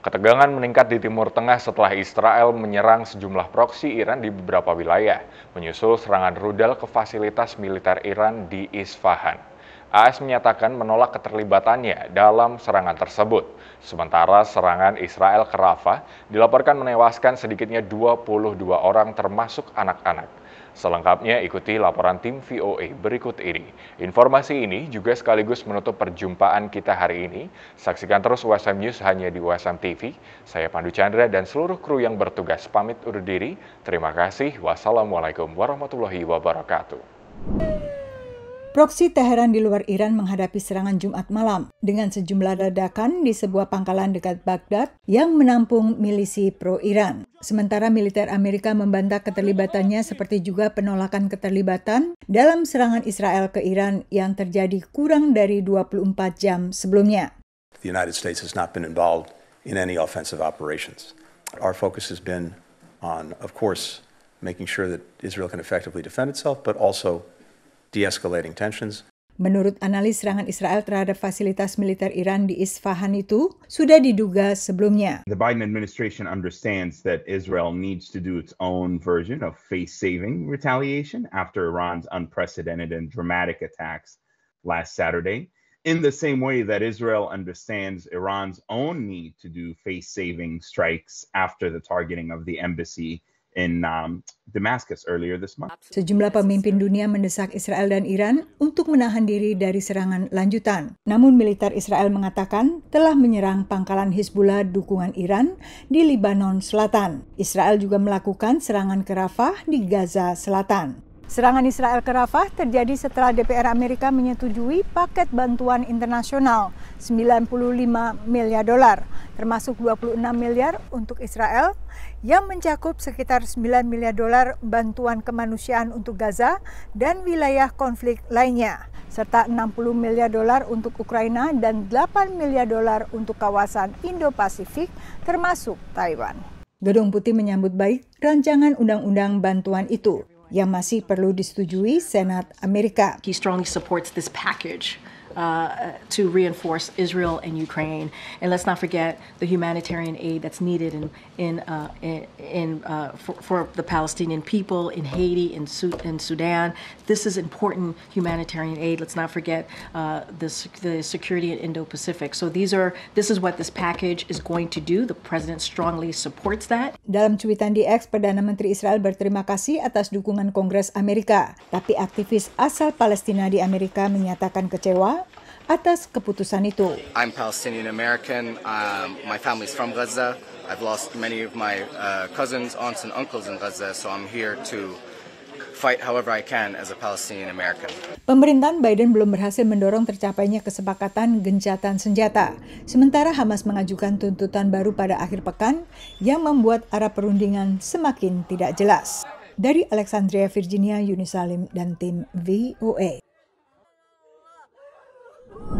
Ketegangan meningkat di Timur Tengah setelah Israel menyerang sejumlah proksi Iran di beberapa wilayah, menyusul serangan rudal ke fasilitas militer Iran di Isfahan. AS menyatakan menolak keterlibatannya dalam serangan tersebut. Sementara serangan Israel ke Rafah dilaporkan menewaskan sedikitnya 22 orang termasuk anak-anak. Selengkapnya ikuti laporan tim VOA berikut ini. Informasi ini juga sekaligus menutup perjumpaan kita hari ini. Saksikan terus WSM News hanya di WSM TV. Saya Pandu Chandra dan seluruh kru yang bertugas pamit undur diri. Terima kasih. Wassalamualaikum warahmatullahi wabarakatuh. Proksi Teheran di luar Iran menghadapi serangan Jumat malam dengan sejumlah ledakan di sebuah pangkalan dekat Baghdad yang menampung milisi pro-Iran. Sementara militer Amerika membantah keterlibatannya seperti juga penolakan keterlibatan dalam serangan Israel ke Iran yang terjadi kurang dari 24 jam sebelumnya. The United States has not been involved in any offensive operations. Our focus has been on of course making sure that Israel can effectively defend itself but also de-escalating tensions Menurut analis serangan Israel terhadap fasilitas militer Iran di Isfahan itu sudah diduga sebelumnya. The Biden administration understands that Israel needs to do its own version of face-saving retaliation after Iran's unprecedented and dramatic attacks last Saturday. In the same way that Israel understands Iran's own need to do face saving strikes after the targeting of the embassy in um, Damascus earlier this month. Sejumlah pemimpin dunia mendesak Israel dan Iran untuk menahan diri dari serangan lanjutan. Namun militer Israel mengatakan telah menyerang pangkalan Hizbullah dukungan Iran di Lebanon Selatan. Israel juga melakukan serangan ke Rafah di Gaza Selatan. Serangan Israel ke Rafah terjadi setelah DPR Amerika menyetujui paket bantuan internasional 95 miliar dolar, termasuk 26 miliar untuk Israel, yang mencakup sekitar 9 miliar dolar bantuan kemanusiaan untuk Gaza dan wilayah konflik lainnya, serta 60 miliar dolar untuk Ukraina dan 8 miliar dolar untuk kawasan Indo-Pasifik, termasuk Taiwan. Gedung Putih menyambut baik rancangan undang-undang bantuan itu yang masih perlu disetujui Senat Amerika. He strongly supports this package uh, to reinforce Israel and Ukraine. And let's not forget the humanitarian aid that's needed in in uh, in uh, for, for, the Palestinian people in Haiti in, Su- in Sudan. This is important humanitarian aid. Let's not forget uh, the the security in Indo-Pacific. So these are this is what this package is going to do. The president strongly supports that. Dalam cuitan di X, Perdana Menteri Israel berterima kasih atas dukungan Kongres Amerika. Tapi aktivis asal Palestina di Amerika menyatakan kecewa atas keputusan itu. I'm Palestinian American. Um, my family's from Gaza. I've lost many of my uh, cousins, aunts and uncles in Gaza, so I'm here to fight however I can as a Palestinian American. Pemerintahan Biden belum berhasil mendorong tercapainya kesepakatan gencatan senjata. Sementara Hamas mengajukan tuntutan baru pada akhir pekan yang membuat arah perundingan semakin tidak jelas. Dari Alexandria, Virginia, Yuni Salim, dan tim VOA. Whoa!